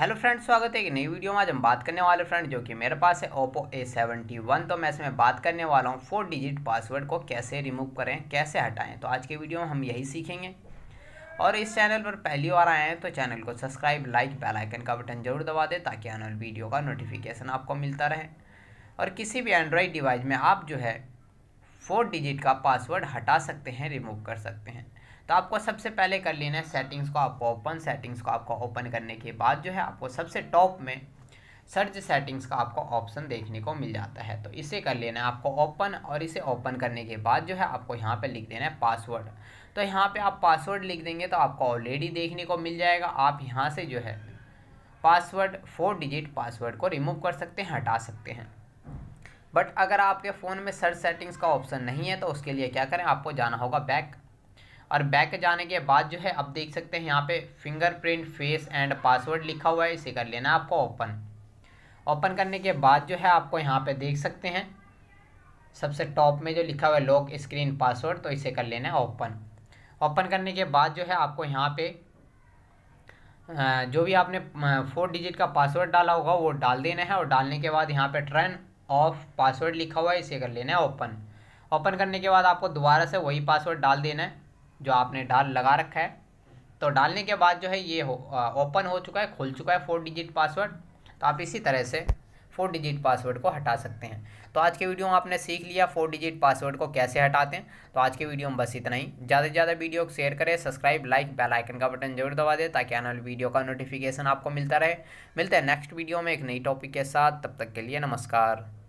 hello friend स्वागत है एक नई वीडियो में आज हम बात करने वाले फ्रेंड जो कि मेरे पास है ओप्पो ए सेवेंटी वन तो मैं इसमें बात करने वाला हूँ फोर डिजिट पासवर्ड को कैसे रिमूव करें कैसे हटाएं तो आज के वीडियो में हम यही सीखेंगे और इस चैनल पर पहली बार आए हैं तो चैनल को सब्सक्राइब लाइक बेलाइकन का बटन जरूर दबा दें ताकि आने वाली वीडियो का नोटिफिकेशन आपको मिलता रहे और किसी भी एंड्रॉयड डिवाइस में आप जो है फोर डिजिट का पासवर्ड हटा सकते हैं रिमूव कर सकते हैं तो आपको सबसे पहले कर लेना है सेटिंग्स को आपको ओपन सेटिंग्स को आपको ओपन करने के बाद जो है आपको सबसे टॉप में सर्च सेटिंग्स का आपको ऑप्शन देखने को मिल जाता है तो इसे कर लेना है आपको ओपन और इसे ओपन करने के बाद जो है आपको यहाँ पे लिख देना है पासवर्ड तो यहाँ पे आप पासवर्ड लिख देंगे तो आपको ऑलरेडी देखने को मिल जाएगा आप यहाँ से जो है पासवर्ड फोर डिजिट पासवर्ड को रिमूव कर सकते हैं हटा सकते हैं बट अगर आपके फ़ोन में सर्च सेटिंग्स का ऑप्शन नहीं है तो उसके लिए क्या करें आपको जाना होगा बैक और बैक जाने के बाद जो है आप देख सकते हैं यहाँ पे फिंगरप्रिंट फेस एंड पासवर्ड लिखा हुआ है इसे कर लेना आपको ओपन ओपन करने के बाद जो है आपको यहाँ पे देख सकते हैं सबसे टॉप में जो लिखा हुआ है लॉक स्क्रीन पासवर्ड तो इसे कर लेना है ओपन ओपन करने के बाद जो है आपको यहाँ पे जो भी आपने फोर डिजिट का पासवर्ड डाला होगा वो डाल देना है और डालने के बाद यहाँ पे ट्रेन ऑफ पासवर्ड लिखा हुआ है इसे कर लेना है ओपन ओपन करने के बाद आपको दोबारा से वही पासवर्ड डाल देना है जो आपने डाल लगा रखा है तो डालने के बाद जो है ये हो ओपन हो चुका है खुल चुका है फोर डिजिट पासवर्ड तो आप इसी तरह से फोर डिजिट पासवर्ड को हटा सकते हैं तो आज के वीडियो में आपने सीख लिया फोर डिजिट पासवर्ड को कैसे हटाते हैं तो आज के वीडियो में बस इतना ही ज़्यादा से ज़्यादा वीडियो को शेयर करें सब्सक्राइब लाइक बेल आइकन का बटन जरूर दबा दें ताकि आने वाली वीडियो का नोटिफिकेशन आपको मिलता रहे मिलते हैं नेक्स्ट वीडियो में एक नई टॉपिक के साथ तब तक के लिए नमस्कार